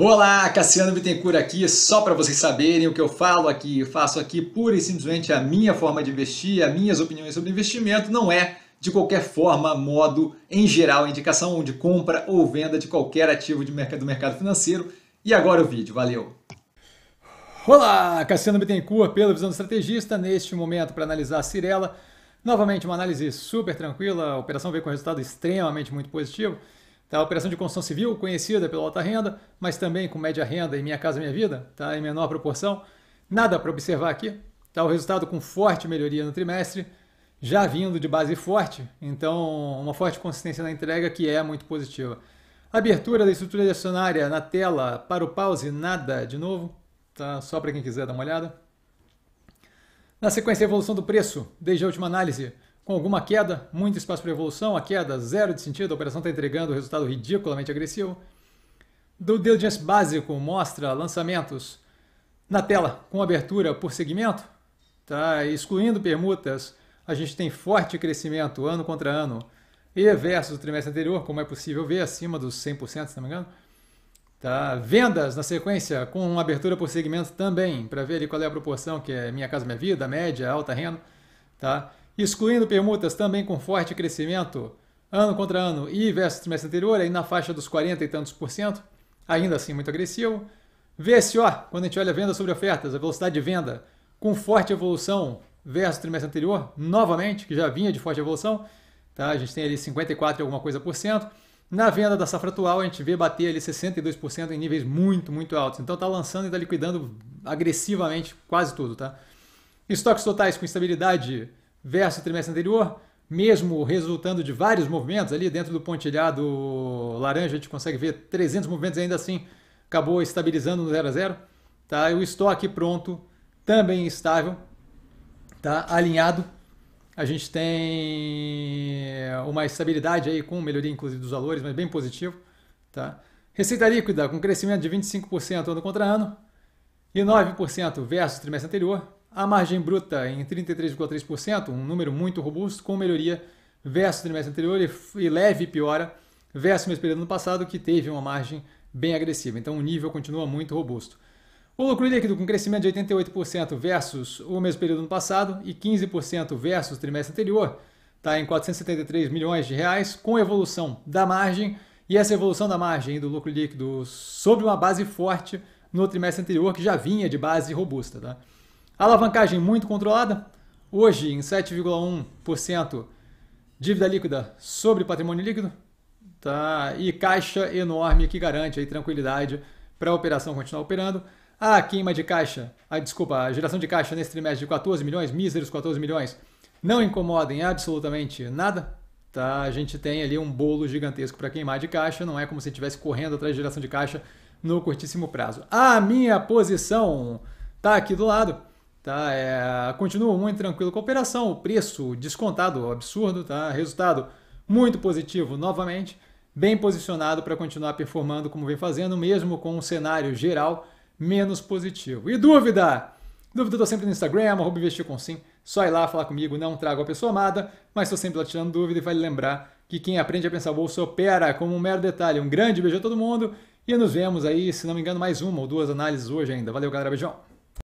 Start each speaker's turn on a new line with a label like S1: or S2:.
S1: Olá, Cassiano Bittencourt aqui, só para vocês saberem o que eu falo aqui, eu faço aqui pura e simplesmente a minha forma de investir, as minhas opiniões sobre investimento, não é de qualquer forma, modo, em geral, indicação de compra ou venda de qualquer ativo de mercado, do mercado financeiro. E agora o vídeo, valeu! Olá, Cassiano Bittencourt pela Visão do Estrategista, neste momento para analisar a Cirela, novamente uma análise super tranquila, a operação veio com resultado extremamente muito positivo, Tá? A operação de construção civil, conhecida pela alta renda, mas também com média renda e Minha Casa Minha Vida, tá? em menor proporção. Nada para observar aqui. Tá? O resultado com forte melhoria no trimestre, já vindo de base forte, então uma forte consistência na entrega que é muito positiva. Abertura da estrutura acionária na tela para o pause, nada de novo, tá? só para quem quiser dar uma olhada. Na sequência, a evolução do preço, desde a última análise com alguma queda, muito espaço para evolução, a queda zero de sentido, a operação está entregando um resultado ridiculamente agressivo. Do diligence básico mostra lançamentos na tela com abertura por segmento, tá? excluindo permutas, a gente tem forte crescimento ano contra ano e versus o trimestre anterior, como é possível ver, acima dos 100%, se não me engano. Tá? Vendas na sequência com abertura por segmento também, para ver ali qual é a proporção, que é Minha Casa Minha Vida, média, alta renda. Tá? excluindo permutas também com forte crescimento ano contra ano e versus trimestre anterior, aí na faixa dos 40 e tantos por cento, ainda assim muito agressivo. VSO, quando a gente olha venda sobre ofertas, a velocidade de venda com forte evolução versus trimestre anterior, novamente, que já vinha de forte evolução, tá? a gente tem ali 54 e alguma coisa por cento. Na venda da safra atual, a gente vê bater ali 62% em níveis muito, muito altos. Então está lançando e está liquidando agressivamente quase tudo. Tá? Estoques totais com estabilidade versus o trimestre anterior, mesmo resultando de vários movimentos ali dentro do pontilhado laranja, a gente consegue ver 300 movimentos ainda assim, acabou estabilizando no 0 a 0, tá? E o estoque pronto também estável, tá? Alinhado. A gente tem uma estabilidade aí com melhoria inclusive dos valores, mas bem positivo, tá? Receita líquida com crescimento de 25% ano contra ano e 9% versus o trimestre anterior, a margem bruta em 33,3%, um número muito robusto, com melhoria versus o trimestre anterior e leve piora versus o de período ano passado, que teve uma margem bem agressiva. Então o nível continua muito robusto. O lucro líquido com crescimento de 88% versus o mesmo período ano passado e 15% versus o trimestre anterior, está em 473 milhões de reais, com evolução da margem e essa evolução da margem do lucro líquido sobre uma base forte no trimestre anterior, que já vinha de base robusta. Tá? Alavancagem muito controlada. Hoje, em 7,1% dívida líquida sobre patrimônio líquido. Tá? E caixa enorme que garante aí tranquilidade para a operação continuar operando. A queima de caixa, a desculpa, a geração de caixa nesse trimestre de 14 milhões, míseros 14 milhões, não incomoda em absolutamente nada. Tá? A gente tem ali um bolo gigantesco para queimar de caixa, não é como se estivesse correndo atrás de geração de caixa no curtíssimo prazo. A minha posição tá aqui do lado. Tá? É, continuo muito tranquilo com a operação, o preço descontado, absurdo, tá? Resultado muito positivo novamente, bem posicionado para continuar performando como vem fazendo, mesmo com um cenário geral menos positivo. E dúvida? Dúvida eu tô sempre no Instagram, arroba investir com sim. Só ir lá falar comigo, não trago a pessoa amada, mas estou sempre lá tirando dúvida e vale lembrar que quem aprende a pensar bolsa opera como um mero detalhe. Um grande beijo a todo mundo e nos vemos aí, se não me engano, mais uma ou duas análises hoje ainda. Valeu, galera, beijão!